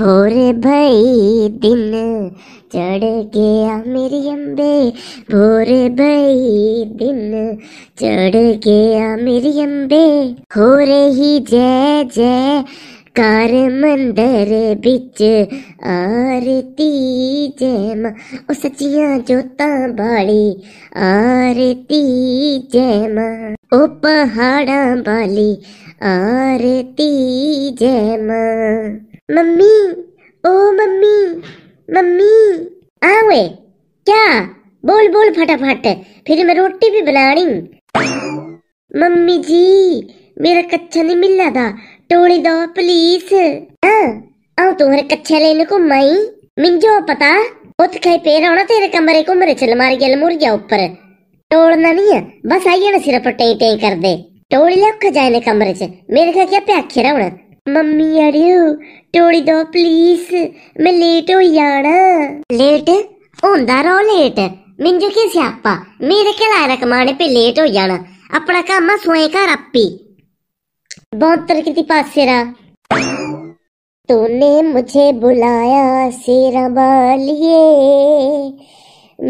भोर भई दिन चढ़ गया मेरी अम्बे भोर भई दिन चढ़ गया मेरी अम्बे हो रही जय जय कार मंदर बिच आरती जय मां ओ सचियां जोतां वाली आरती जय मां ओ पहाड़ां वाली आरती जय मां मम्मी ओ मम्मी मम्मी आवे क्या बोल बोल फटाफट फिर मैं रोटी भी बनानी मम्मी जी मेरा कच्चा नहीं मिल रहा था टोड़ी दो प्लीज आओ तुम्हारे कच्चा लेने को मई मिंजो पता उत खाई पेर आना तेरे कमरे को मेरे चल मार गया मुर गया ऊपर टोड़ना नहीं है बस आइए ना सिर पर टें टें कर दे टोड़ी लो जाने कमरे च मेरे का क्या प्याखे रहा मम्मी अरे तोड़ी दो प्लीज मैं लेट हो जाना लेट होता रहो लेट मिंजो के स्यापा मेरे के रख माने पे लेट हो जाना अपना काम सोए का रप्पी बहुत तरक्की सेरा तूने मुझे बुलाया सेरा बालिए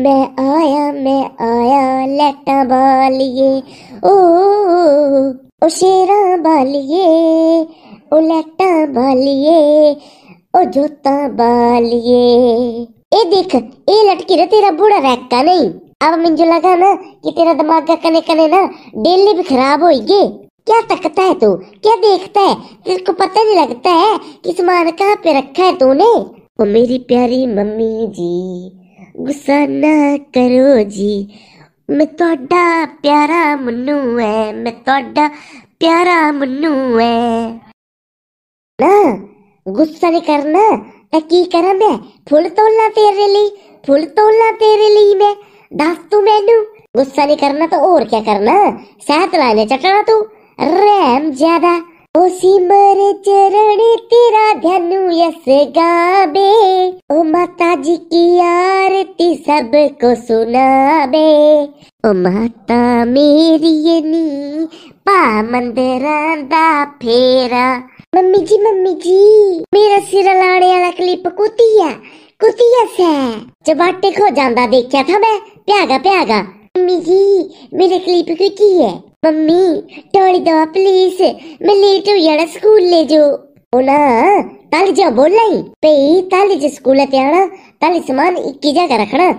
मैं आया मैं आया लेटा बालिए ओ, ओ, ओ, ओ शेरा बालिए उलटा बालिए ओ जोता बालिए ए देख ए लटकी रहा तेरा बूढ़ा रैक का नहीं अब मुझे लगा ना कि तेरा दिमाग का कने कने ना डेली भी खराब हो क्या तकता है तू क्या देखता है तेरे को पता नहीं लगता है कि सामान कहाँ पे रखा है तूने ओ मेरी प्यारी मम्मी जी गुस्सा ना करो जी मैं थोड़ा प्यारा मुन्नू है मैं थोड़ा प्यारा मुन्नू है ना गुस्सा नहीं करना मैं की करा मैं फुल तोला तेरे लिए फुल तोला तेरे लिए मैं दस तू मैनू गुस्सा नहीं करना तो और क्या करना साथ लाने चटना तू रैम ज्यादा ओ सिमर चरण तेरा ध्यान यस गावे ओ माता जी की आरती सब को सुनावे ओ माता मेरी नी पा मंदिर दा फेरा मम्मी जी मम्मी जी मेरा सिर लाने वाला क्लिप कुतिया कुतिया से चबाटे खो जांदा देखा था मैं प्यागा प्यागा मम्मी जी मेरे क्लिप कुतिया है मम्मी तोड़ दो प्लीज मैं लेट हूँ यार स्कूल ले जो ओना तालिज बोल रही पे तालिज स्कूल ते आना ताली सामान इक्की जगह रखना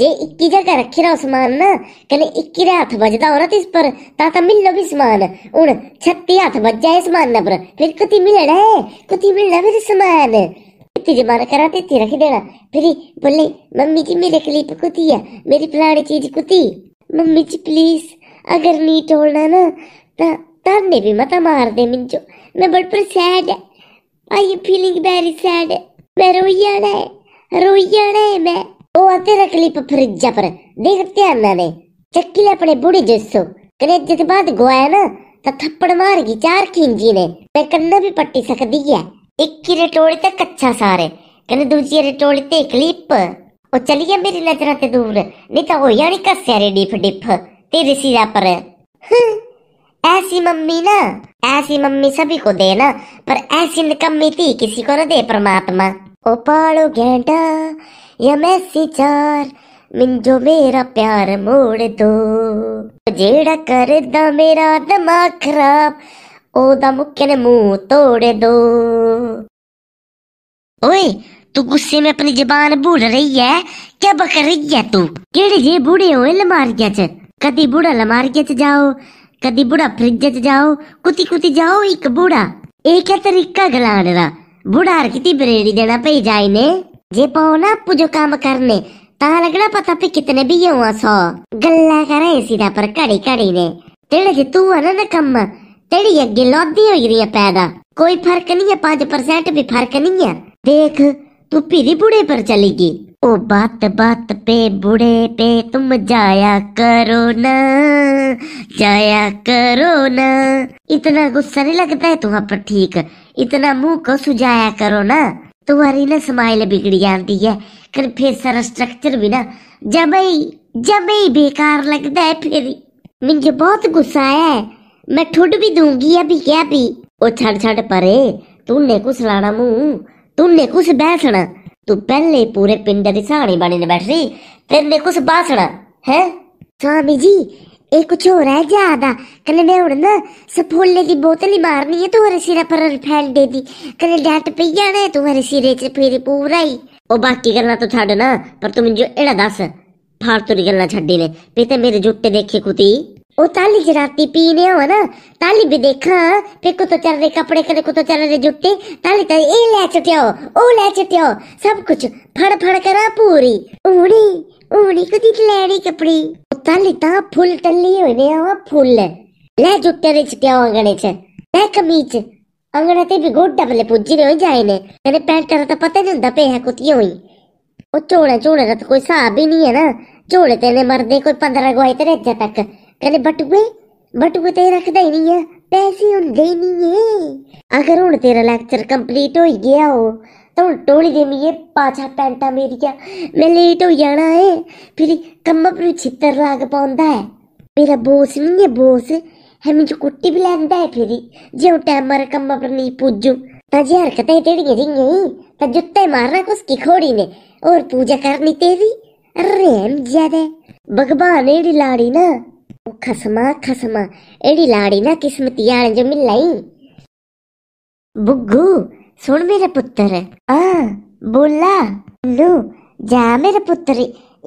जे इक्की जगह रखी रहा सामान ना कने इक्की रे हाथ हो रहा इस पर ताता मिल लो भी समान उन छत्ती हाथ बज जाए सामान पर फिर कुति मिलना है कुति मिलना फिर सामान तुझे मन करा तो रख देना फिर बोले मम्मी जी मेरे क्लिप कुती है मेरी पुरानी चीज कुती मम्मी जी प्लीज अगर नहीं छोड़ना ना ताने भी मत मार दे मिंचो मैं बड़ पर सैड है I am feeling very sad मैं रोई आना है रोई मैं ओ आते रख ली फ्रिज पर देख ध्यान ने चक्की ले अपने बूढ़े जस्सो कनेजे के बाद गोया ना तो थप्पड़ मार गई चार खिंजी ने मैं कन्ना भी पट्टी सकती है एक की रटोली तक अच्छा सारे कने दूसरी रटोली ते क्लिप और चलिए मेरी नजर ते दूर नहीं तो हो जानी कस्या रे डिफ डिप तेरे सिरा पर हम्म, ऐसी मम्मी ना ऐसी मम्मी सभी को दे ना पर ऐसी निकम्मी थी किसी को ना दे परमात्मा ओ पाड़ो गेंटा यम मैसी चार मिंजो मेरा प्यार मोड़ दो जेड़ा कर दा मेरा दिमाग खराब ओ दा मुख्य ने मुंह तोड़ दो ओए तू गुस्से में अपनी जबान भूल रही है क्या बकर रही है तू केड़े जे बूढ़े होए लमारिया च कदी बूढ़ा लमारिये जाओ कदी बूढ़ा फ्रिज जाओ कुती कुती जाओ एक बूढ़ा एक तरीका गलाने रा बूढ़ा हर कितनी ब्रेडी देना पे जाए ने जे पाओ ना आपू जो काम करने ता लगना पता पे कितने भी ये हुआ सौ गल्ला करे सीधा पर कड़ी कड़ी ने तेरे जे तू है ना ना कम तेरी अगे लौदी हुई रही पैदा कोई फर्क नहीं है पांच परसेंट भी फर्क नहीं है देख तू फिर बूढ़े पर चलेगी ओ बात बात पे बूढ़े पे तुम जाया करो ना जाया करो ना इतना गुस्सा नहीं लगता है तुम्हारे पर ठीक इतना मुंह को सुझाया करो ना तुम्हारी ना स्माइल बिगड़ जाती है कर फिर सारा स्ट्रक्चर भी ना जब ही जब ही बेकार लगता है फिर मुझे बहुत गुस्सा है मैं ठुड भी दूंगी अभी क्या भी ओ छड़ छड़ परे तूने कुछ लाना मुंह ತುನ್ನೆ ಕುಸ ಬ್ಯಾಸಣ तू पहले पूरे पिंड की सहानी बनी ने बैठ रही तेरे कुछ बासना है स्वामी जी ये कुछ हो है ज्यादा कल मैं हूं ना सफोले की बोतल ही मारनी है तू मेरे सिरे पर फैल दे दी कल डांट पी जाना है तुम्हारे सिरे च फिर पूरा ही ओ बाकी गल्ला तो छड़ ना पर तू मुझे एड़ा दस फालतू की गल्ला छड़ी ने पे मेरे जुटे देखे कुती ओ ताली जराती पीने हो ना ताली भी देखा को तो चल रहे कपड़े करे को तो चल रहे जूते ताली ताली ए ले चुटियो ओ ले चुटियो सब कुछ फड़ फड़ करा पूरी उड़ी उड़ी कुछ लैड़ी कपड़ी ओ ताली ता फुल टल्ली हो ने हवा फुल ले ले जूते रे चुटियो अंगने छे ले कमीज अंगने ते भी गोड डबले पुज्जी रे हो जाए ने तेरे पैंट रा तो पता नहीं दपे है कुतियो हुई ओ चोड़े चोड़े रे तो कोई हिसाब ही नहीं है ना चोड़े तेने मरदे कोई 15 गोई तेरे जा तक कल बटुए बटुए तो रखता ही नहीं है पैसे हूँ देनी अगर हूँ तेरा लैक्चर कंप्लीट हो गया हो तो हूँ टोली देनी है पाछा पैंटा मेरिया मैं लेट हो जाना है फिर कम्मा पर छित्तर लग पाता है मेरा बोस नहीं है बोस है मुझे कुट्टी भी लैंदा है फिर जो हूँ टाइम मारा कम्मा पर नहीं पुजू ताजी हरकतें तेरी रिंगी तो जुत्ते मारना कुछ खोड़ी ने और पूजा करनी तेरी रेम ज्यादा भगवान एड़ी लाड़ी ना खसमा खसमा एड़ी लाड़ी ना किस्मत यार जो मिल लाई बुग्गू सुन मेरा पुत्र आ बोला लो जा मेरा पुत्र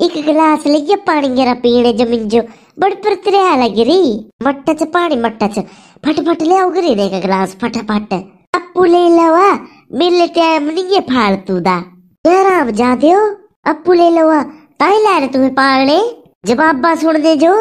एक गिलास लिया पानी गेरा पीने जमीन जो बड़ी प्रत्रिया लगी रही मट्टा च पानी मट्टा च फटफट ले आओ गिरी एक गिलास फटाफट अपू ले लवा मेरे टाइम नहीं है फालतू दा आराम जा दियो अपू ले लवा ताई ला रहे तुम्हें पागले जवाबा सुन दे जो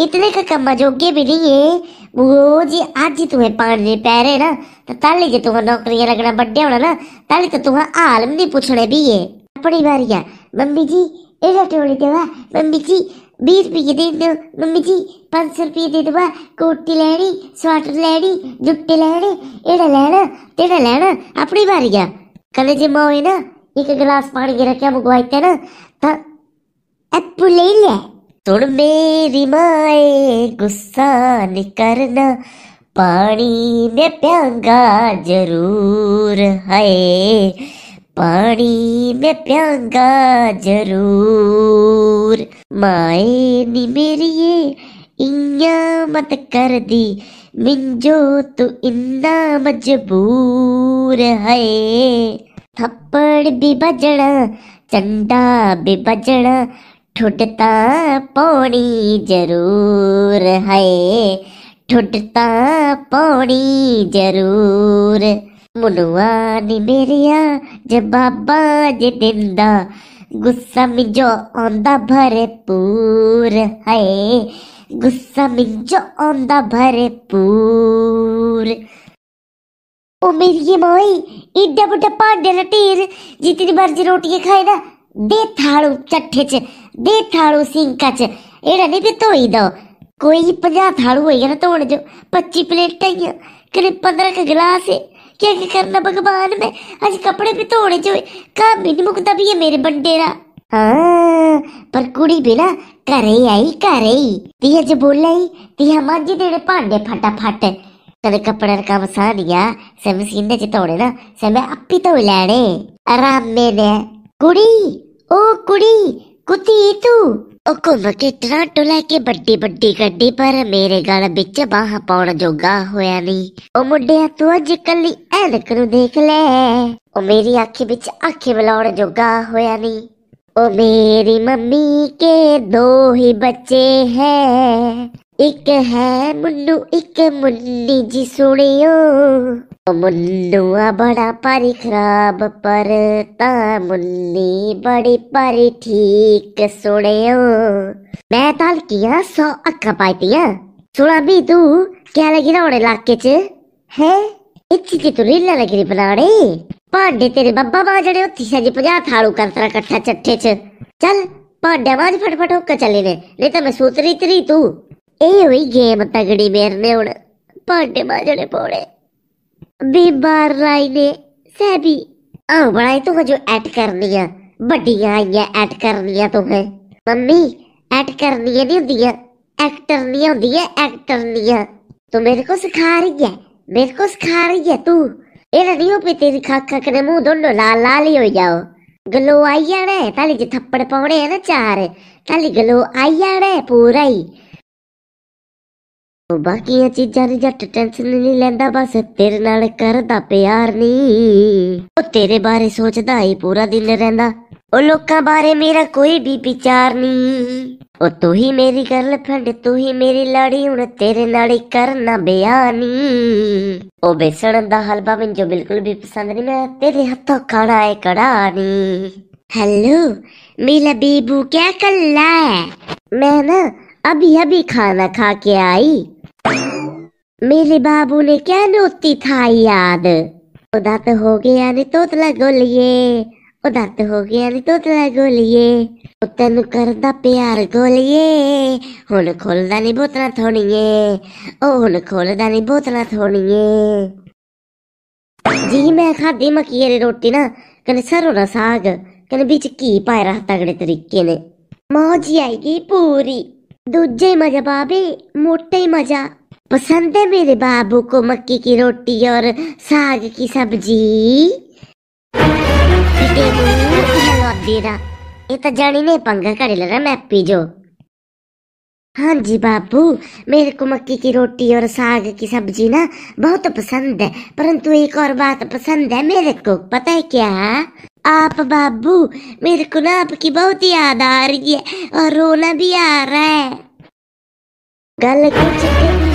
इतने का कम्मा जोगे भी नहीं है वो जी आज ही तुम्हें पाने पै ना तो ताली जे तुम्हें नौकरियां लगना बड्डे होना ना ताली तो तुम्हें हाल भी नहीं पूछने भी है अपनी बारिया मम्मी जी एड़ा टोली देवा मम्मी जी बीस रुपये दे दो मम्मी जी पाँच सौ रुपये दे दो कोटी लैनी स्वेटर लैनी जुटे लैने एड़ा लैना तेड़ा लैना अपनी बारिया कल जे मोए ना एक गिलास पानी रखे मंगवाते ना तो एप्पू ले लिया सुन मेरी माए गुस्सा न करना पानी में प्यांगा जरूर है पानी में प्यांगा जरूर माए नी मेरी ये इया मत कर दी मिंजो तू इन्ना मजबूर है थप्पड़ भी बजना चंडा भी बजना ठुटता पौड़ी जरूर है ठुटता पौड़ी जरूर मुनुआ मेरिया जे बाबा जे दिंदा गुस्सा मिंजो आंदा भरपूर है गुस्सा मिजो आंदा भरपूर ओ मेरी मोई इड्डा बुड्ढा भांडे ढेर जितनी मर्जी रोटियां खाए ना दे थाड़ू चट्ठे च બે થાળું સિંકા છે એને બી ધોઈ દો કોઈ ਪੰਜਾਹ થાળੂ ਹੋਏਗਾ ਨਾ ਧੋਣ ਜੋ 25 ਪਲੇਟਾਂ ਹੀ ਕਰੀਬ 15 ਗਲਾਸ ਹੈ क्या क्या करना भगवान में आज कपड़े भी धोने जो काम भी नहीं मुकता भी है मेरे बंडे ना हाँ पर कुड़ी भी ना करे आई करे ही तिया जो बोला ही तिया मांझी देने भांडे फटाफट कदे कपड़े का मसा दिया से मशीन च धोने ना से मैं आपी धो लैने आराम में कुड़ी ओ कुड़ी ਕੁੱਤੀ ਤੂੰ ਉਹ ಹುಕುಮಕ್ಕೆ ਟਰਾਂਟੋ ਲੈ ਕੇ ਵੱਡੀ ਵੱਡੀ ਗੱਡੀ ਪਰ ਮੇਰੇ ਗਲ ਵਿੱਚ ਬਾਹ ਪਾਉਣ ਜੋਗਾ ਹੋਇਆ ਨਹੀਂ ਉਹ ਮੁੰਡਿਆ ਤੂੰ ਅੱਜ ਕੱਲੀ ਐਨਕ ਨੂੰ ਦੇਖ ਲੈ ਉਹ ਮੇਰੀ ਅੱਖੀ ਵਿੱਚ ਅੱਖੇ ਬਲਾਉਣ ਜੋਗਾ ਹੋਇਆ ਨਹੀਂ ਉਹ ਮੇਰੀ ਮੰਮੀ ਕੇ ਦੋ ਹੀ ਬੱਚੇ ਹੈ एक है मुन्नू एक मुन्नी जी सुनियो मुन्नू बड़ा भारी खराब पर ता मुन्नी बड़ी भारी ठीक सुनियो मैं ताल किया सौ अखा पाई दिया सुना भी तू क्या लगी ना उन्हें लाके च है इच्छी की तू रिल्ला लगी नहीं बना रही पांडे तेरे बब्बा बाज रहे हो तीसरा जी पंजा थारू कंसरा कट्ठा चट्ठे च चल पांडे बाज फटफट होकर चले नहीं तो मैं सूत्री तेरी तू ਇਹ तगड़ी ਗੇਮ ਤਗੜੀ ਮੇਰ ਨੇ बीमार राय ने सैबी आओ बड़ाई जो ऐड करनी है बड़िया आई है ऐड करनी है मम्मी ऐड करनी है नहीं होती है एक्टर नहीं होती है एक्टर नहीं है तो मेरे को सिखा रही है मेरे को सिखा रही है तू एरा नहीं हो पे तेरी खाक खाक ने मुंह दोनों लाल लाल ही हो जाओ गलो आई जाना ताली जी थप्पड़ पाने ना चार ताली गलो आई जाना है पूरा ही ਬਾਕੀਆਂ ਚੀਜ਼ਾਂ ਦੀ ਜੱਟ ਟੈਨਸ਼ਨ ਨਹੀਂ ਲੈਂਦਾ ਬਸ ਤੇਰੇ ਨਾਲ ਕਰਦਾ ਪਿਆਰ ਨਹੀਂ ਉਹ ਤੇਰੇ ਬਾਰੇ ਸੋਚਦਾ ਹੀ ਪੂਰਾ ਦਿਨ ਰਹਿੰਦਾ ਉਹ ਲੋਕਾਂ ਬਾਰੇ ਮੇਰਾ ਕੋਈ ਵੀ ਵਿਚਾਰ ਨਹੀਂ ਉਹ ਤੂੰ ਹੀ ਮੇਰੀ ਗਰਲਫ੍ਰੈਂਡ ਤੂੰ ਹੀ ਮੇਰੀ ਲਾੜੀ ਹੁਣ ਤੇਰੇ ਨਾਲ ਹੀ ਕਰਨਾ ਬਿਆਨੀ ਉਹ ਬੇਸਣ ਦਾ ਹਲਵਾ ਮੈਨੂੰ ਬਿਲਕੁਲ ਵੀ ਪਸੰਦ ਨਹੀਂ ਮੈਂ ਤੇਰੇ ਹੱਥੋਂ ਖਾਣਾ ਹੈ ਨਹੀਂ ਹੈਲੋ ਮੇਰਾ ਬੀਬੂ ਕਿਆ ਕੱਲਾ ਹੈ ਮੈਂ ਨਾ ਅਭੀ ਅਭੀ ਖਾਣਾ ਖਾ ਕੇ ਆਈ मेरे बाबू ने क्या नोती था याद उदात हो गया ने तोतला गोलिए उदात हो गया ने तोतला गोलिए तेन करदा प्यार गोलिए हुन खोलदा नहीं बोतला थोड़िए ओ खोलदा नहीं बोतला थोड़िए जी मैं खाधी मक्की दी रोटी ना कने सरों का साग कने बिच घी पाया तगड़े तरीके ने मौज आई गई पूरी दूजे मजा बाबे मोटे ही मजा पसंद है मेरे बाबू को मक्की की रोटी और साग की सब्जी ये तो जानी नहीं पंगा कर ले रहा मैं पीजो हाँ जी बाबू मेरे को मक्की की रोटी और साग की सब्जी ना बहुत पसंद है परंतु एक और बात पसंद है मेरे को पता है क्या आप बाबू मेरे को ना आपकी बहुत याद आ रही है और रोना भी आ रहा है गल के चक्कर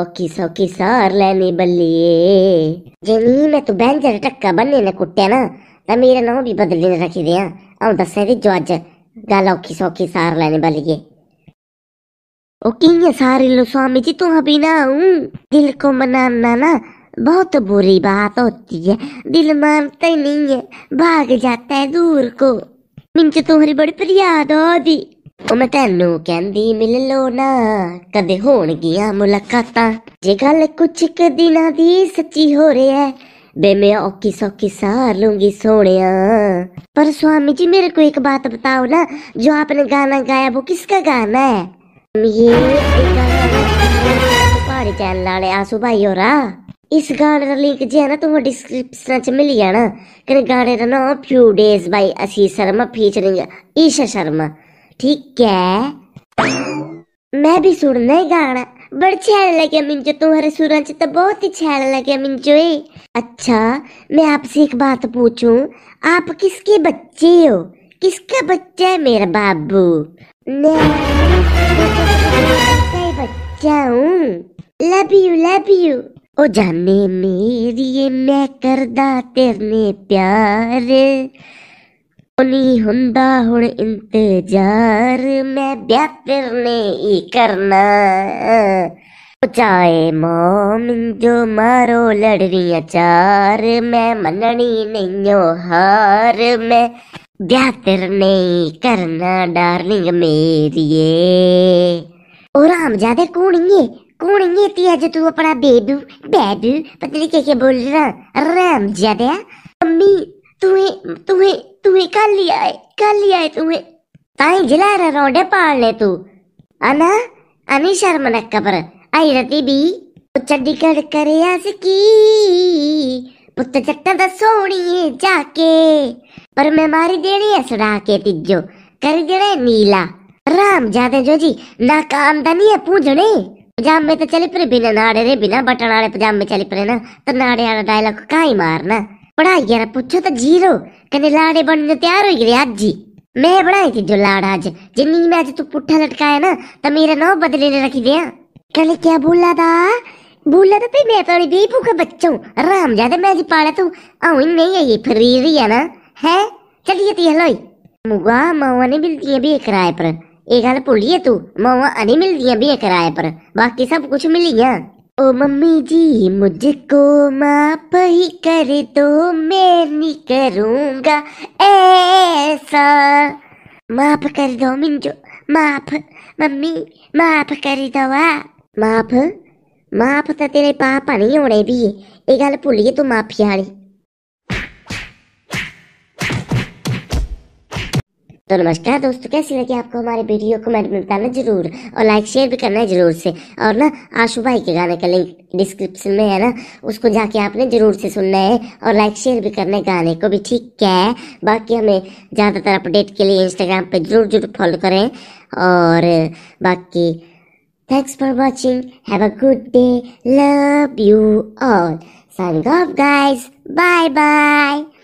औखी सौखी सार जनी मैं तू बैंक टक्का बनने ने ना ते मेरा नाम भी बदली ने रखी दे आऊं दस्सें दी जो अज गल औखी सौखी सार लैने बल्लिए ओ सारी लो स्वामी जी तू बिना हूं दिल को मनाना ना बहुत बुरी बात होती है दिल मानता नहीं है भाग जाता है दूर को मिंच तुम्हारी बड़ी फरियाद होदी ਉਹ ਮੈਂ ਤੈਨੂੰ ਕਹਿੰਦੀ ਮਿਲ ਲੋ ਨਾ ਕਦੇ ਹੋਣਗੀਆਂ ਮੁਲਾਕਾਤਾਂ ਜੇ ਗੱਲ ਕੁਛ ਕ ਦਿਨਾਂ ਦੀ ਸੱਚੀ ਹੋ ਰਿਹਾ ਬੇ ਮੈਂ ਔਕੀ ਸੌਕੀ ਸਾਰ ਲੂੰਗੀ ਸੋਹਣਿਆ पर स्वामी जी मेरे को एक बात बताओ ना जो आपने गाना गाया वो किसका गाना है ये गाना पहाड़ी चैनल वाले आंसू भाई हो रहा इस गाने का लिंक जो है ना तुम्हें डिस्क्रिप्शन च मिली जाना कने गाने का नाम few days by Ashish Sharma featuring Isha Sharma ठीक है मैं भी सुनना है गाना बड़ छैल लगे मिंजो तुम्हारे सुरन से तो बहुत ही छैल लगे मिंजो ए अच्छा मैं आपसे एक बात पूछू आप किसके बच्चे हो किसका बच्चा है मेरा बाबू मैं बच्चा हूँ लव यू लव यू ओ जाने मेरी मैं करदा तेरने प्यार नहीं हुंदा हुन इंतजार मैं ब्याह तेरने ही करना चाहे मोम जो मारो लड़निया चार मैं मननी नहीं हार मैं ब्याह तेरने ही करना डार्लिंग मेरी ओ राम ज्यादा कौन कौन ये तिया जो तू अपना बेबू बेबू पता नहीं क्या क्या बोल रहा राम ज्यादा मम्मी तुम्हें तुम्हें तुम्हें कर लिया है कर लिया है तुम्हें ताई जला रहा रोडे पाल ले तू अना अनी शर्म नक्कबर आई रती भी चंडीगढ़ करे आज की पुत्त चट्टा तो सोनी है जाके पर मैं मारी देनी है सुना के तिजो कर देना नीला राम ज्यादा जो जी ना काम तो नहीं है पूजने पजामे तो चली बिना नाड़े रे बिना बटन ನಾಡೆ पजामे चली ಬಟನಾಡೆ ना तो नाड़े ನಾಡೆ डायलॉग का ही मारना पढ़ाई यार पूछो तो जीरो कने लाड़े बनने तैयार हो गए आज जी मैं बनाई थी जो लाड़ा आज जिन्नी में आज तू पुट्ठा लटकाया ना तो मेरा नौ बदले ने रखी दिया कने क्या बोला था बोला था भाई मैं थोड़ी बेवकूफ का बच्चा हूँ राम जाते मैं जी पाला तू आऊ नहीं है ये फ्री रही है ना है चलिए ती हलोई मुगा मावा ने मिलती है भी एक राय पर एक हाल भूलिए तू मऊआ अनी मिल दिया भी किराए पर बाकी सब कुछ मिली गया ओ मम्मी जी मुझको माफ ही कर दो मैं नहीं करूँगा ऐसा माफ कर दो मिंजो माफ मम्मी माफ कर दो आ माफ माफ तो तेरे पापा नहीं होने भी ये गल भूलिए तू माफी वाली तो नमस्कार दोस्तों कैसी लगी आपको हमारे वीडियो कमेंट में बताना जरूर और लाइक शेयर भी करना जरूर से और ना आशु भाई के गाने का लिंक डिस्क्रिप्शन में है ना उसको जाके आपने जरूर से सुनना है और लाइक शेयर भी करना है गाने को भी ठीक क्या है बाकी हमें ज़्यादातर अपडेट के लिए इंस्टाग्राम पर जरूर जरूर फॉलो करें और बाकी thanks for watching have a good day love you all signing off guys bye bye